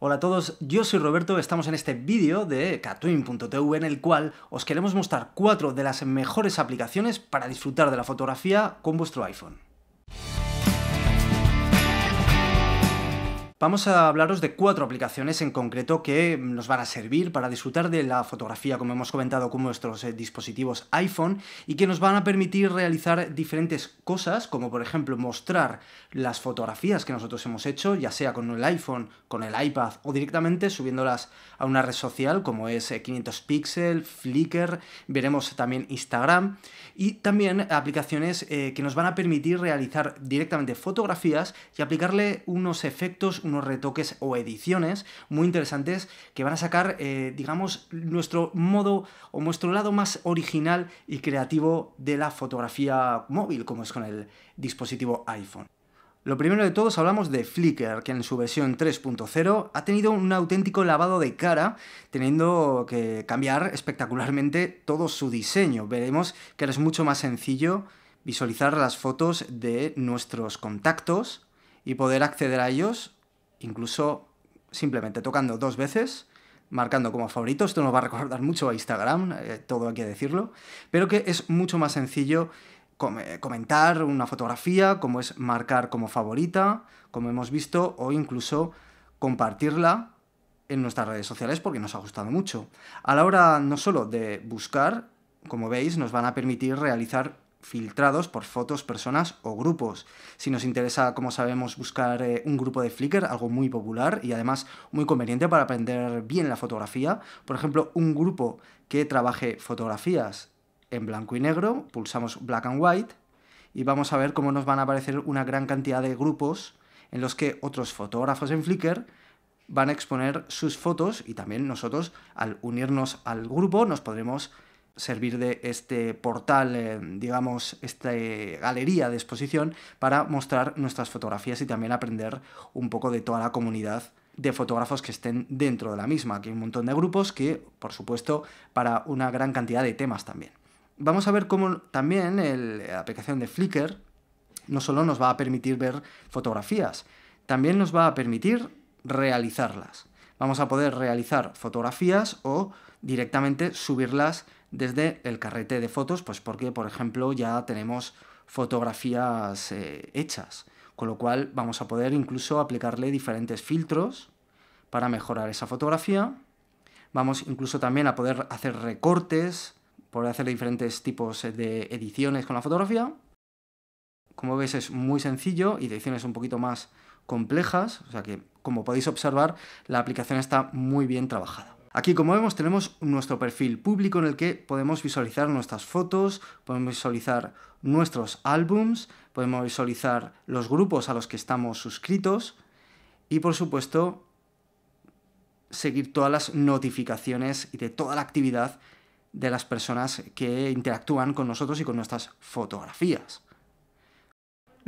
Hola a todos, yo soy Roberto, estamos en este vídeo de Catwin.tv en el cual os queremos mostrar cuatro de las mejores aplicaciones para disfrutar de la fotografía con vuestro iPhone. vamos a hablaros de cuatro aplicaciones en concreto que nos van a servir para disfrutar de la fotografía, como hemos comentado, con nuestros eh, dispositivos iPhone y que nos van a permitir realizar diferentes cosas, como por ejemplo mostrar las fotografías que nosotros hemos hecho, ya sea con el iPhone, con el iPad o directamente subiéndolas a una red social como es 500 eh, Pixel, Flickr, veremos también Instagram y también aplicaciones eh, que nos van a permitir realizar directamente fotografías y aplicarle unos efectos, unos retoques o ediciones muy interesantes que van a sacar, eh, digamos, nuestro modo o nuestro lado más original y creativo de la fotografía móvil, como es con el dispositivo iPhone. Lo primero de todos hablamos de Flickr, que en su versión 3.0 ha tenido un auténtico lavado de cara, teniendo que cambiar espectacularmente todo su diseño. Veremos que ahora es mucho más sencillo visualizar las fotos de nuestros contactos y poder acceder a ellos incluso simplemente tocando dos veces, marcando como favorito, esto nos va a recordar mucho a Instagram, eh, todo hay que decirlo, pero que es mucho más sencillo eh, comentar una fotografía, como es marcar como favorita, como hemos visto, o incluso compartirla en nuestras redes sociales porque nos ha gustado mucho. A la hora no solo de buscar, como veis, nos van a permitir realizar filtrados por fotos, personas o grupos. Si nos interesa, como sabemos, buscar eh, un grupo de Flickr, algo muy popular y además muy conveniente para aprender bien la fotografía, por ejemplo, un grupo que trabaje fotografías en blanco y negro, pulsamos black and white y vamos a ver cómo nos van a aparecer una gran cantidad de grupos en los que otros fotógrafos en Flickr van a exponer sus fotos y también nosotros al unirnos al grupo nos podremos servir de este portal, eh, digamos, esta eh, galería de exposición para mostrar nuestras fotografías y también aprender un poco de toda la comunidad de fotógrafos que estén dentro de la misma. Aquí hay un montón de grupos que, por supuesto, para una gran cantidad de temas también. Vamos a ver cómo también la aplicación de Flickr no solo nos va a permitir ver fotografías, también nos va a permitir realizarlas. Vamos a poder realizar fotografías o directamente subirlas desde el carrete de fotos, pues porque, por ejemplo, ya tenemos fotografías eh, hechas, con lo cual vamos a poder incluso aplicarle diferentes filtros para mejorar esa fotografía. Vamos incluso también a poder hacer recortes, poder hacer diferentes tipos de ediciones con la fotografía. Como veis es muy sencillo y ediciones un poquito más complejas, o sea que como podéis observar la aplicación está muy bien trabajada. Aquí, como vemos, tenemos nuestro perfil público en el que podemos visualizar nuestras fotos, podemos visualizar nuestros álbums, podemos visualizar los grupos a los que estamos suscritos y, por supuesto, seguir todas las notificaciones y de toda la actividad de las personas que interactúan con nosotros y con nuestras fotografías.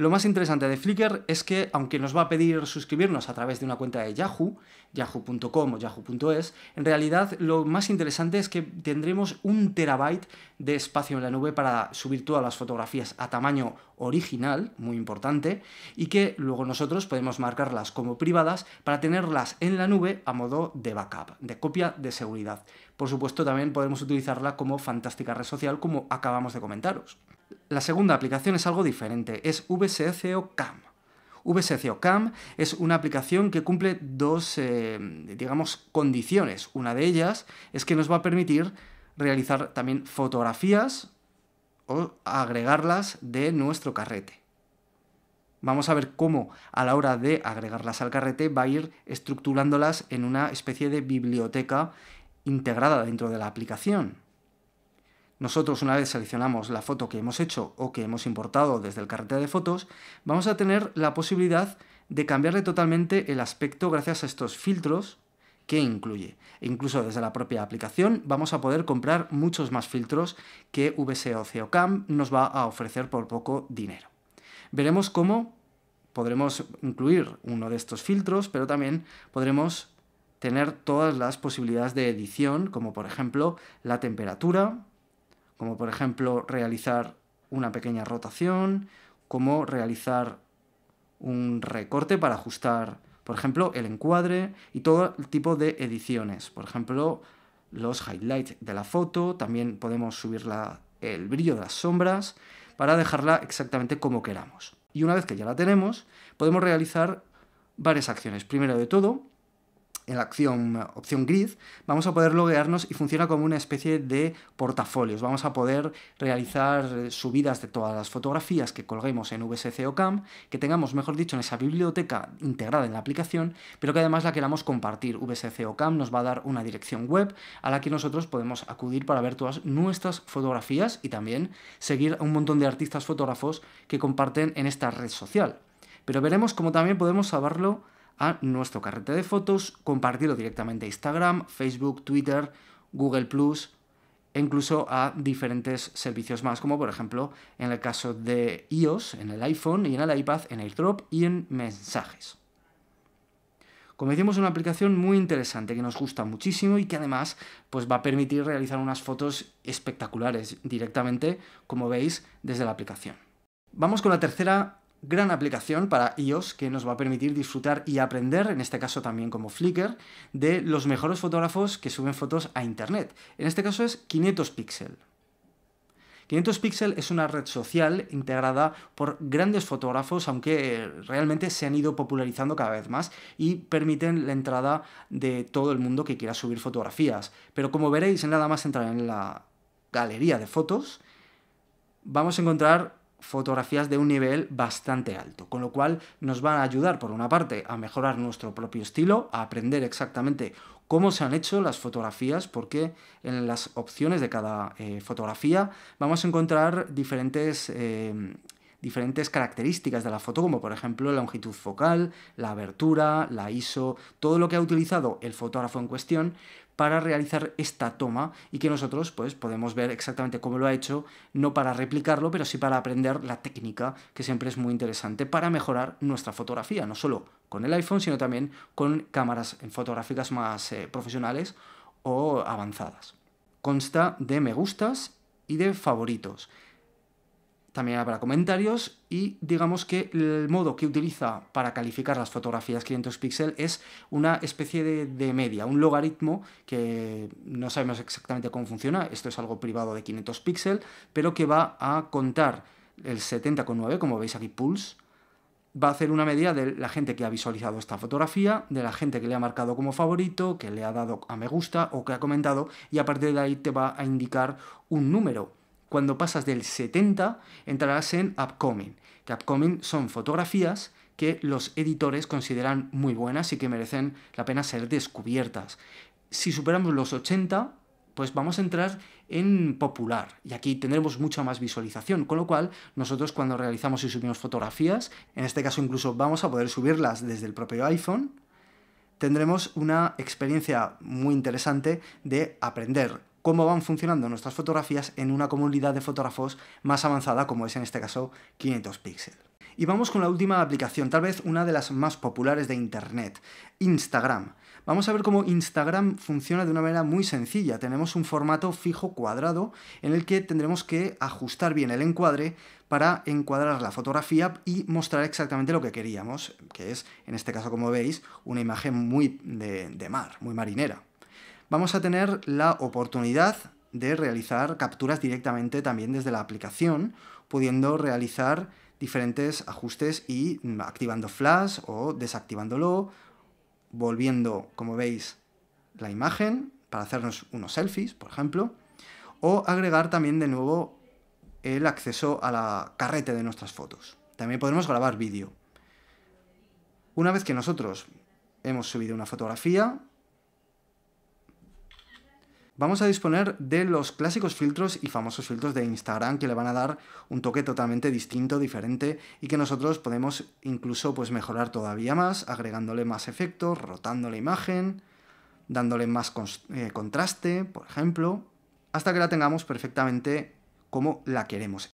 Lo más interesante de Flickr es que, aunque nos va a pedir suscribirnos a través de una cuenta de Yahoo, yahoo.com o yahoo.es, en realidad lo más interesante es que tendremos un terabyte de espacio en la nube para subir todas las fotografías a tamaño original, muy importante, y que luego nosotros podemos marcarlas como privadas para tenerlas en la nube a modo de backup, de copia de seguridad. Por supuesto, también podemos utilizarla como fantástica red social, como acabamos de comentaros. La segunda aplicación es algo diferente, es VSCO CAM. VSCO CAM es una aplicación que cumple dos, eh, digamos, condiciones. Una de ellas es que nos va a permitir realizar también fotografías o agregarlas de nuestro carrete. Vamos a ver cómo a la hora de agregarlas al carrete va a ir estructurándolas en una especie de biblioteca integrada dentro de la aplicación. Nosotros una vez seleccionamos la foto que hemos hecho o que hemos importado desde el carrete de fotos, vamos a tener la posibilidad de cambiarle totalmente el aspecto gracias a estos filtros que incluye. E incluso desde la propia aplicación vamos a poder comprar muchos más filtros que o CeoCam nos va a ofrecer por poco dinero. Veremos cómo podremos incluir uno de estos filtros, pero también podremos tener todas las posibilidades de edición, como por ejemplo la temperatura, como por ejemplo realizar una pequeña rotación, como realizar un recorte para ajustar, por ejemplo, el encuadre y todo el tipo de ediciones, por ejemplo, los highlights de la foto, también podemos subir el brillo de las sombras para dejarla exactamente como queramos. Y una vez que ya la tenemos, podemos realizar varias acciones. Primero de todo, en la opción, opción grid, vamos a poder loguearnos y funciona como una especie de portafolios. Vamos a poder realizar eh, subidas de todas las fotografías que colguemos en VSC que tengamos, mejor dicho, en esa biblioteca integrada en la aplicación, pero que además la queramos compartir. VSC nos va a dar una dirección web a la que nosotros podemos acudir para ver todas nuestras fotografías y también seguir a un montón de artistas fotógrafos que comparten en esta red social. Pero veremos cómo también podemos salvarlo a nuestro carrete de fotos, compartirlo directamente a Instagram, Facebook, Twitter, Google Plus e incluso a diferentes servicios más, como por ejemplo en el caso de iOS, en el iPhone y en el iPad, en AirDrop y en mensajes. Como decimos, una aplicación muy interesante que nos gusta muchísimo y que además pues, va a permitir realizar unas fotos espectaculares directamente, como veis, desde la aplicación. Vamos con la tercera gran aplicación para iOS que nos va a permitir disfrutar y aprender, en este caso también como Flickr, de los mejores fotógrafos que suben fotos a Internet. En este caso es 500 Pixel. 500 Pixel es una red social integrada por grandes fotógrafos, aunque eh, realmente se han ido popularizando cada vez más y permiten la entrada de todo el mundo que quiera subir fotografías. Pero como veréis, nada más entrar en la galería de fotos, vamos a encontrar fotografías de un nivel bastante alto, con lo cual nos van a ayudar por una parte a mejorar nuestro propio estilo, a aprender exactamente cómo se han hecho las fotografías, porque en las opciones de cada eh, fotografía vamos a encontrar diferentes, eh, diferentes características de la foto, como por ejemplo la longitud focal, la abertura, la ISO, todo lo que ha utilizado el fotógrafo en cuestión, para realizar esta toma y que nosotros pues, podemos ver exactamente cómo lo ha hecho, no para replicarlo, pero sí para aprender la técnica, que siempre es muy interesante para mejorar nuestra fotografía, no solo con el iPhone, sino también con cámaras fotográficas más eh, profesionales o avanzadas. Consta de me gustas y de favoritos. También habrá comentarios y digamos que el modo que utiliza para calificar las fotografías 500 píxeles es una especie de, media, un logaritmo que no sabemos exactamente cómo funciona, esto es algo privado de 500 píxeles, pero que va a contar el 70,9, como veis aquí, pulse, va a hacer una media de la gente que ha visualizado esta fotografía, de la gente que le ha marcado como favorito, que le ha dado a me gusta o que ha comentado y a partir de ahí te va a indicar un número cuando pasas del 70 entrarás en upcoming, que upcoming son fotografías que los editores consideran muy buenas y que merecen la pena ser descubiertas. Si superamos los 80, pues vamos a entrar en popular y aquí tendremos mucha más visualización, con lo cual nosotros cuando realizamos y subimos fotografías, en este caso incluso vamos a poder subirlas desde el propio iPhone, tendremos una experiencia muy interesante de aprender cómo van funcionando nuestras fotografías en una comunidad de fotógrafos más avanzada como es en este caso 500 Pixel. Y vamos con la última aplicación, tal vez una de las más populares de Internet, Instagram. Vamos a ver cómo Instagram funciona de una manera muy sencilla. Tenemos un formato fijo cuadrado en el que tendremos que ajustar bien el encuadre para encuadrar la fotografía y mostrar exactamente lo que queríamos, que es, en este caso como veis, una imagen muy de mar, muy marinera vamos a tener la oportunidad de realizar capturas directamente también desde la aplicación, pudiendo realizar diferentes ajustes y mm, activando flash o desactivándolo, volviendo, como veis, la imagen para hacernos unos selfies, por ejemplo, o agregar también de nuevo el acceso a la carrete de nuestras fotos. También podemos grabar vídeo. Una vez que nosotros hemos subido una fotografía, vamos a disponer de los clásicos filtros y famosos filtros de Instagram que le van a dar un toque totalmente distinto, diferente y que nosotros podemos incluso pues mejorar todavía más, agregándole más efectos, rotando la imagen, dándole más eh, contraste, por ejemplo, hasta que la tengamos perfectamente como la queremos.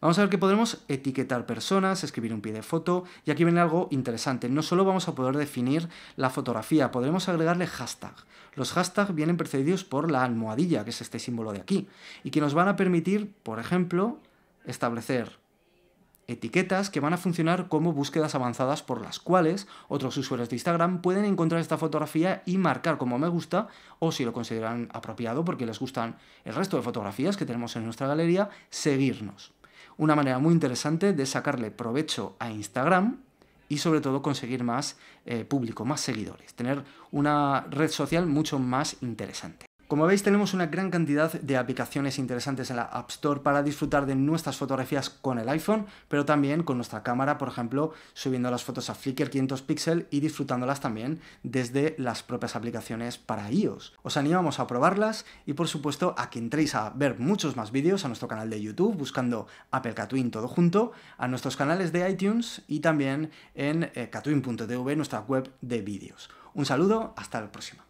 Vamos a ver que podremos etiquetar personas, escribir un pie de foto y aquí viene algo interesante. No solo vamos a poder definir la fotografía, podremos agregarle hashtag. Los hashtags vienen precedidos por la almohadilla, que es este símbolo de aquí, y que nos van a permitir, por ejemplo, establecer etiquetas que van a funcionar como búsquedas avanzadas por las cuales otros usuarios de Instagram pueden encontrar esta fotografía y marcar como me gusta o si lo consideran apropiado porque les gustan el resto de fotografías que tenemos en nuestra galería, seguirnos una manera muy interesante de sacarle provecho a Instagram y sobre todo conseguir más eh, público, más seguidores, tener una red social mucho más interesante. Como veis tenemos una gran cantidad de aplicaciones interesantes en la App Store para disfrutar de nuestras fotografías con el iPhone, pero también con nuestra cámara, por ejemplo, subiendo las fotos a Flickr 500 pixel y disfrutándolas también desde las propias aplicaciones para iOS. Os animamos a probarlas y por supuesto a que entréis a ver muchos más vídeos a nuestro canal de YouTube buscando Apple Catwin todo junto, a nuestros canales de iTunes y también en eh, catwin.tv, nuestra web de vídeos. Un saludo, hasta la próxima.